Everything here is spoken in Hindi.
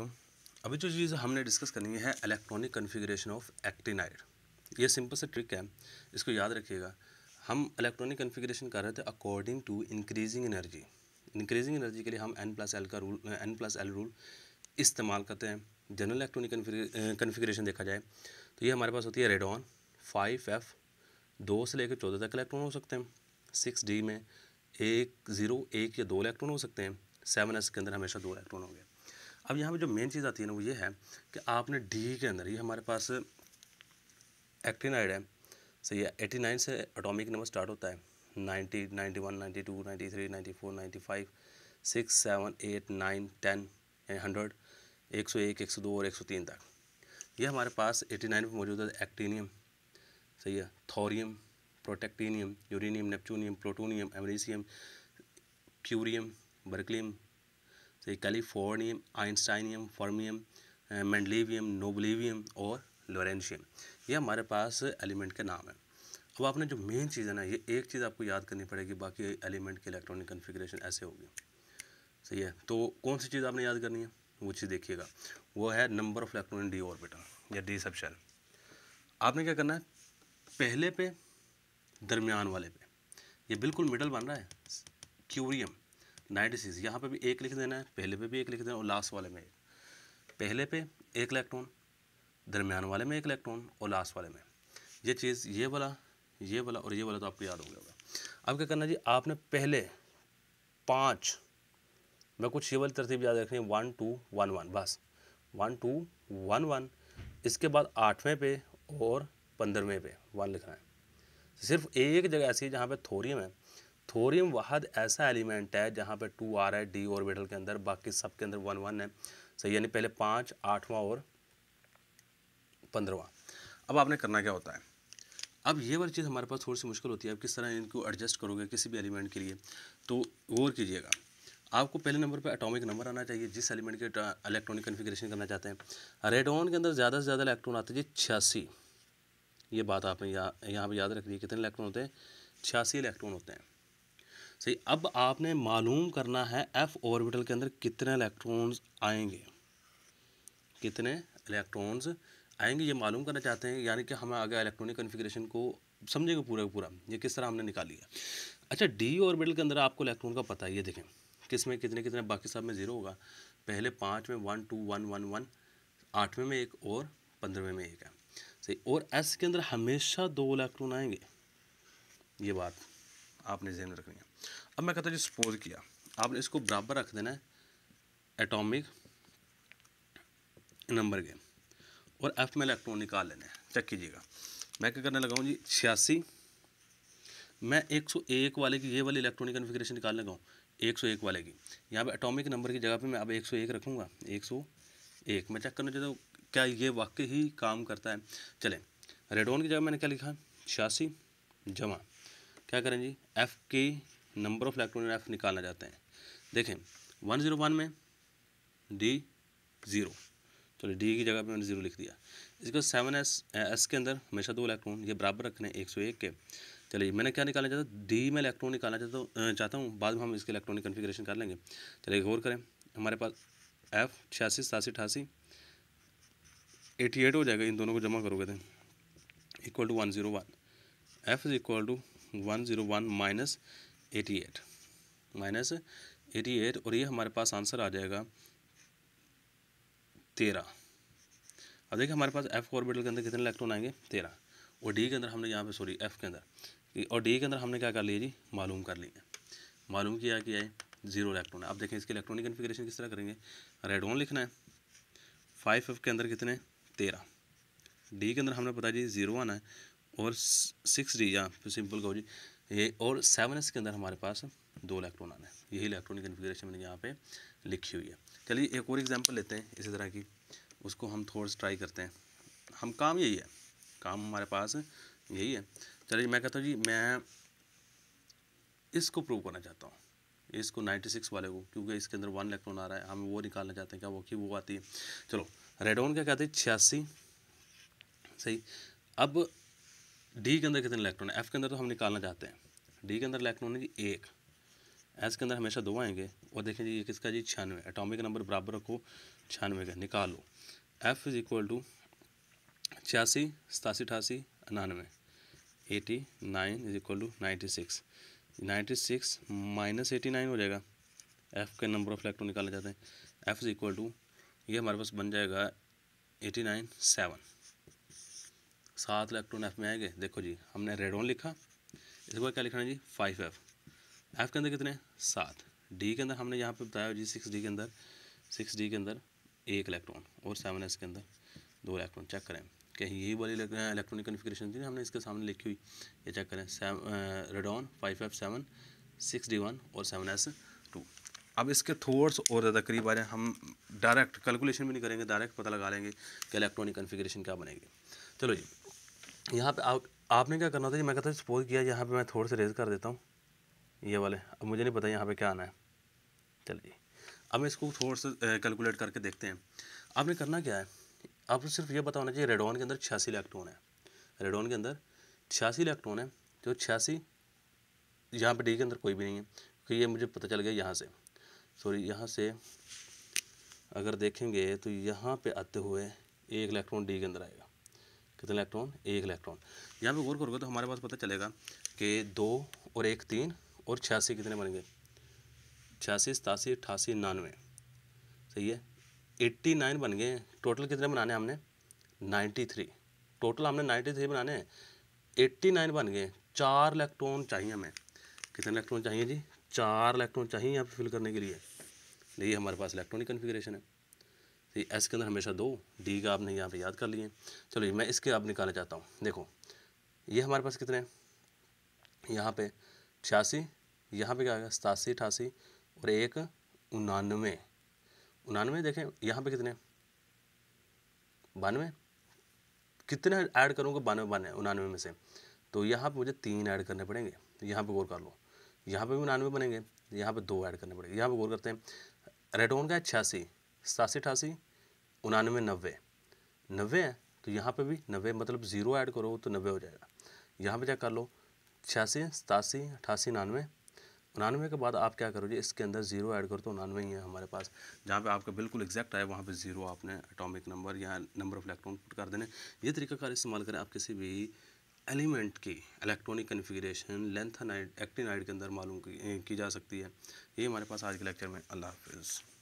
वालेकुम अभी जो चीज़ हमने डिस्कस करनी है इलेक्ट्रॉनिक कन्फिग्रेशन ऑफ एक्टिनाइड ये सिंपल सा ट्रिक है इसको याद रखिएगा हम इलेक्ट्रॉनिक कन्फिग्रेशन कर रहे थे according to increasing energy increasing energy के लिए हम एन प्लस एल का rule N plus L rule इस्तेमाल करते हैं जनरल इलेक्ट्रॉनिक कन्फिग्रेशन देखा जाए तो ये हमारे पास होती है रेडॉन फाइव एफ दो से लेकर चौदह तक इलेक्ट्रॉन हो सकते हैं सिक्स डी में एक ज़ीरो एक या दो इलेक्ट्रॉन हो सकते हैं सेवन एस के अंदर हमेशा दो इलेक्ट्रॉन होंगे अब यहाँ पे जो मेन चीज़ आती है ना वो ये है कि आपने डी के अंदर ये हमारे पास एक्टिनाइड है सही है एटी नाइन से अटोमिक नंबर स्टार्ट होता है ninety ninety one ninety two ninety three ninety four ninety five six seven eight nine ten यानी हंड्रेड एक सौ एक एक सौ दो और एक सौ तीन तक ये हमारे पास एटी नाइन पर मौजूद है एक्टीनियम सही है thorium protactinium uranium neptunium plutonium americium curium berkelium तो ये कैलिफोर्नियम आइंस्टाइनियम फॉर्मियम मैंडलीवियम नोबलीवियम और लोरेंशियम ये हमारे पास एलिमेंट के नाम है अब आपने जो मेन चीज़ है ना ये एक चीज़ आपको याद करनी पड़ेगी बाकी एलिमेंट की इलेक्ट्रॉनिक कन्फिग्रेशन ऐसे होगी सही है तो कौन सी चीज़ आपने याद करनी है वो चीज़ देखिएगा वो है number of electron D orbital या डी सब शेल आपने क्या करना है पहले पे दरमियान वाले पे ये बिल्कुल मिडल बन रहा है क्यूरियम नाइन्टी सिक्स यहाँ पर भी एक लिख देना है पहले पे भी एक लिख देना और लास्ट वाले में पहले पे एक इलेक्ट्रॉन दरमियान वाले में एक इलेक्ट्रॉन और लास्ट वाले में ये चीज़ ये वाला ये वाला और ये वाला तो आपको याद हो गया अब क्या करना जी आपने पहले पाँच मैं कुछ ये वाली तरतीब याद रखनी है वन टू वन वन बस वन टू वन वन इसके बाद आठवें पे और पंद्रहवें पे वन लिखना है सिर्फ एक जगह ऐसी है जहाँ पे थोरियम है थोरियम वाहद ऐसा एलिमेंट है जहाँ पे टू आ रहा है डी ऑर्बिटल के अंदर बाकी सब के अंदर वन वन है सही यानी पहले पाँच आठवां और पंद्रवा अब आपने करना क्या होता है अब ये वाली चीज़ हमारे पास थोड़ी सी मुश्किल होती है आप किस तरह इनको एडजस्ट करोगे किसी भी एलिमेंट के लिए तो गौर कीजिएगा आपको पहले नंबर पर एटॉमिक नंबर आना चाहिए जिस एलिमेंट के इलेक्ट्रॉनिक कन्फिग्रेशन करना चाहते हैं रेडोन के अंदर ज़्यादा से ज़्यादा इलेक्ट्रॉन आते हैं छियासी ये बात आपने यहाँ यहाँ पर याद रख लीजिए कितने इलेक्ट्रॉन होते हैं छियासी इलेक्ट्रॉन होते हैं सही अब आपने मालूम करना है एफ ऑर्बिटल के अंदर कितने इलेक्ट्रॉन्स आएंगे कितने इलेक्ट्रॉन्स आएंगे ये मालूम करना चाहते हैं यानी कि हमें आगे इलेक्ट्रॉनिक कन्फिग्रेशन को समझेंगे पूरा पूरा ये किस तरह हमने निकाली है अच्छा डी ऑर्बिटल के अंदर आपको इलेक्ट्रॉन का पता ही है देखें किस में कितने कितने बाकी सब में ज़ीरो होगा पहले पाँच में one two one one one आठवें में एक और पंद्रहवें में एक है सही और एस के अंदर हमेशा दो इलेक्ट्रॉन आएंगे ये बात आपने जहन रखनी है अब मैं कहता जी सपोज किया आपने इसको बराबर रख देना है एटॉमिक नंबर के और एफ में इलेक्ट्रॉन निकाल लेना है चेक कीजिएगा मैं क्या करने लगाऊँ जी छियासी मैं एक सौ एक वाले की ये वाली इलेक्ट्रॉनिक कन्फिग्रेशन निकालने लगा हूँ एक सौ एक वाले की यहाँ पे एटॉमिक नंबर की जगह पे मैं अब एक सौ एक रखूँगा एक सौ एक मैं चेक करना चाहता हूँ क्या ये वाकई ही काम करता है चलें रेडोन की जगह मैंने क्या लिखा छियासी जमा क्या करें जी एफ की नंबर ऑफ इलेक्ट्रॉन एफ निकालना चाहते हैं देखें वन ज़ीरो वन में डी ज़ीरो चलिए डी की जगह पे मैंने ज़ीरो लिख दिया इसको सेवन एस एस के अंदर हमेशा दो इलेक्ट्रॉन ये बराबर रखने एक सौ एक के चलिए मैंने क्या निकालना चाहता डी में इलेक्ट्रॉन निकालना चाहता हूँ चाहता हूँ बाद में हम इसके इलेक्ट्रॉनिक कन्फिग्रेशन कर लेंगे चलिए गौर करें हमारे पास एफ छियासी सतासी अठासी एटी एट हो जाएगा इन दोनों को जमा करोगे तो equal to one zero one F is equal to one zero one minus eighty eight minus eighty eight और ये हमारे पास आंसर आ जाएगा तेरह अब देखिए हमारे पास एफ ऑर्बिटल के अंदर कितने इलेक्ट्रॉन आएंगे तेरह और डी के अंदर हमने यहाँ पे सॉरी एफ के अंदर और डी के अंदर हमने क्या कर लिया जी मालूम कर लिया मालूम किया कि आई जीरो इलेक्ट्रॉन है अब देखें इसके इलेक्ट्रॉनिक कन्फिग्रेशन किस तरह करेंगे रेड ऑन लिखना है फाइव एफ के अंदर कितने तेरह डी के अंदर हमने पता जी जीरो आना है और सिक्स डी या सिंपल कहो जी ये और सेवन एस के अंदर हमारे पास दो इलेक्ट्रॉन आने यही इलेक्ट्रॉन की कन्फिग्रेशन मैंने यहाँ पे लिखी हुई है चलिए एक और एग्जांपल लेते हैं इसी तरह की उसको हम थोड़ा सा ट्राई करते हैं हम काम यही है काम हमारे पास यही है चलिए मैं कहता हूँ जी मैं इसको प्रूव करना चाहता हूँ इसको सिक्स वाले को क्योंकि इसके अंदर वन इलेक्ट्रॉन आ रहा है हम वो निकालना चाहते हैं क्या वो कि वो आती है चलो रेडोन क्या कहते हैं छियासी सही अब डी के अंदर कितने इलेक्ट्रॉन है एफ के अंदर तो हम निकालना चाहते हैं डी के अंदर इलेक्ट्रॉन है जी एक एस के अंदर हमेशा दो आएंगे और देखें जी ये किसका जी छियानवे एटॉमिक नंबर बराबर रखो छियानवे का निकालो एफ इज़ इक्वल टू छियासी सतासी अठासी अनानवे eighty nine is equal to ninety six ninety six minus eighty nine हो जाएगा एफ़ के नंबर ऑफ इलेक्ट्रॉन निकालना चाहते हैं एफ इज़ इक्वल टू ये हमारे पास बन जाएगा एटी नाइन सेवन सात इलेक्ट्रॉन एफ में आएंगे देखो जी हमने रेडोन लिखा इसके बाद क्या लिखना है जी फाइव एफ एफ के अंदर कितने सात डी के अंदर हमने यहाँ पे बताया जी सिक्स डी के अंदर सिक्स डी के अंदर एक इलेक्ट्रॉन और सेवन एस के अंदर दो इलेक्ट्रॉन चेक करें कहीं यही वाली इलेक्ट्रॉनिक कन्फिग्रेशन थी हमने इसके सामने लिखी हुई ये चेक करें radon five F seven six D one और सेवन एस टू अब इसके थोड़स और ज़्यादा करीब आ रहे हैं हम डायरेक्ट कैलकुलेशन भी नहीं करेंगे डायरेक्ट पता लगा लेंगे कि इलेक्ट्रॉनिक कन्फिग्रेशन क्या बनेगी चलो जी यहाँ पे आप आपने क्या करना था जी मैं कहता सपोज किया यहाँ पे मैं थोड़े से रेज कर देता हूँ ये वाले अब मुझे नहीं पता यहाँ पे क्या आना है चलिए अब इसको थोड़ा सा कैलकुलेट करके देखते हैं आपने करना क्या है आपको सिर्फ ये बताना चाहिए रेडोन के अंदर छियासी इलेक्ट्रॉन है रेडोन के अंदर छियासी इलेक्ट्रॉन है तो छियासी यहाँ पर डी के अंदर कोई भी नहीं है क्योंकि ये मुझे पता चल गया यहाँ से सॉरी यहाँ से अगर देखेंगे तो यहाँ पर आते हुए एक इलेक्ट्रॉन डी के अंदर आएगा कितने इलेक्ट्रॉन एक इलेक्ट्रॉन यहाँ पे गौर करोगे तो हमारे पास पता चलेगा कि दो और एक तीन और छियासी कितने बनेंगे छियासी सतासी अट्ठासी नानवे सही है एट्टी नाइन बन गए टोटल कितने बनाने हमने नाइन्टी थ्री टोटल हमने नाइन्टी थ्री बनाने हैं एट्टी नाइन बन गए चार इलेक्ट्रॉन चाहिए हमें कितने इलेक्ट्रॉन चाहिए जी चार इलेक्ट्रॉन चाहिए यहाँ पर फिल करने के लिए यही हमारे पास इलेक्ट्रॉनिक कन्फिग्रेशन है ये एस के अंदर हमेशा दो डी का आपने यहाँ पे याद कर लिए चलिए मैं इसके आप निकालना चाहता हूँ देखो ये हमारे पास कितने हैं यहाँ पे छियासी यहाँ पे क्या आएगा सतासी अठासी और एक उनानवे उनानवे देखें यहाँ पे कितने बानवे कितने ऐड करूँगा बानवे बानवे उनानवे में से तो यहाँ पे मुझे तीन ऐड करने पड़ेंगे यहाँ पे गौर कर लो यहाँ पे भी उनानवे बनेंगे यहाँ पे दो ऐड करने पड़ेंगे यहाँ पे गौर करते हैं रेडोन का है छियासी सतासी अठासी उनानवे नब्बे नब्बे है तो यहाँ पे भी नब्बे मतलब ज़ीरो ऐड करो तो नब्बे हो जाएगा यहाँ पे क्या कर लो छियासी सतासी अठासी नानवे उनानवे के बाद आप क्या करोगे इसके अंदर जीरो ऐड करो तो उनानवे ही है हमारे पास जहाँ पे आपका बिल्कुल एग्जैक्ट आए वहाँ पे जीरो आपने एटॉमिक नंबर या नंबर ऑफ इलेक्ट्रॉन पुट कर देने ये तरीका कार इस्तेमाल करें आप किसी भी एलिमेंट की इलेक्ट्रॉनिक कन्फिग्रेशन लेंथनाइड एक्टिनाइड के अंदर मालूम की, की जा सकती है ये हमारे पास आज के लेक्चर में अल्लाह हाफिज़